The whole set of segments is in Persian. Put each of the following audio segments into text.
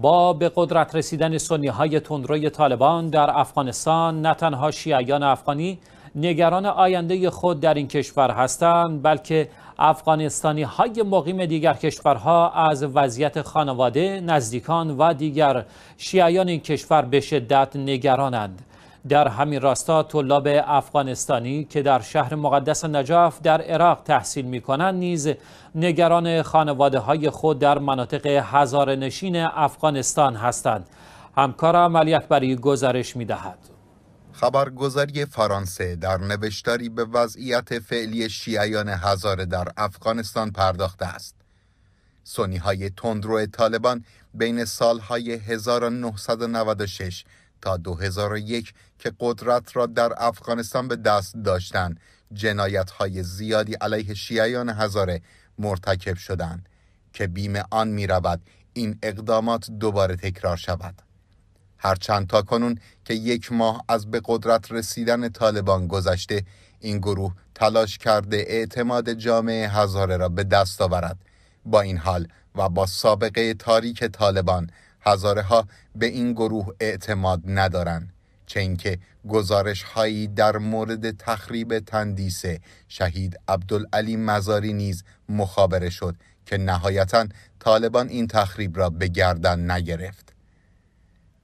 با به قدرت رسیدن سنی های تندروی طالبان در افغانستان نه تنها شیعیان افغانی نگران آینده خود در این کشور هستند بلکه افغانستانی های مقیم دیگر کشورها از وضعیت خانواده، نزدیکان و دیگر شیعیان این کشور به شدت نگرانند. در همین راستا طلاب افغانستانی که در شهر مقدس نجاف در عراق تحصیل می کنند نیز نگران خانواده های خود در مناطق نشین افغانستان هستند همکارم علی اکبری گزارش می دهد. خبرگزاری فرانسه در نوشتاری به وضعیت فعلی شیعیان هزاره در افغانستان پرداخته است. سنی های تندرو طالبان بین سالهای 1996 تا 2001 که قدرت را در افغانستان به دست داشتند جنایت های زیادی علیه شیعیان هزاره مرتکب شدند که بیم آن می رود این اقدامات دوباره تکرار شود هرچند تا کنون که یک ماه از به قدرت رسیدن طالبان گذشته این گروه تلاش کرده اعتماد جامعه هزاره را به دست آورد با این حال و با سابقه تاریک طالبان هزاره ها به این گروه اعتماد ندارند چه اینکه گزارش هایی در مورد تخریب تندیس شهید عبدالعلی مزاری نیز مخابره شد که نهایتا طالبان این تخریب را به گردن نگرفت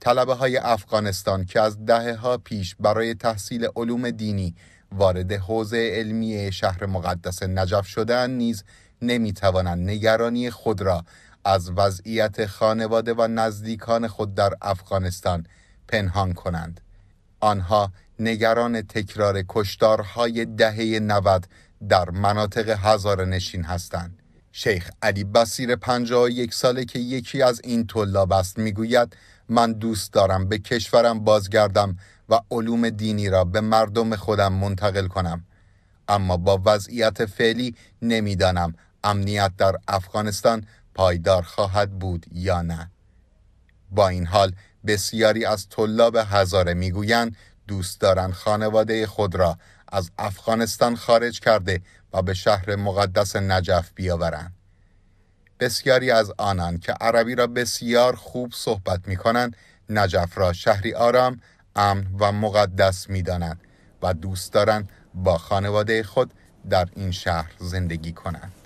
طلبه های افغانستان که از دهه ها پیش برای تحصیل علوم دینی وارد حوزه علمی شهر مقدس نجف شدن نیز نمی نگرانی خود را از وضعیت خانواده و نزدیکان خود در افغانستان پنهان کنند آنها نگران تکرار کشتارهای دهه نود در مناطق هزار نشین هستند شیخ علی بسیر یک ساله که یکی از این طلاب است میگوید من دوست دارم به کشورم بازگردم و علوم دینی را به مردم خودم منتقل کنم اما با وضعیت فعلی نمیدانم امنیت در افغانستان پایدار خواهد بود یا نه با این حال بسیاری از طلاب هزاره میگویند دوست دارند خانواده خود را از افغانستان خارج کرده و به شهر مقدس نجف بیاورند بسیاری از آنان که عربی را بسیار خوب صحبت می کنند نجف را شهری آرام، امن و مقدس می دانند و دوست دارند با خانواده خود در این شهر زندگی کنند.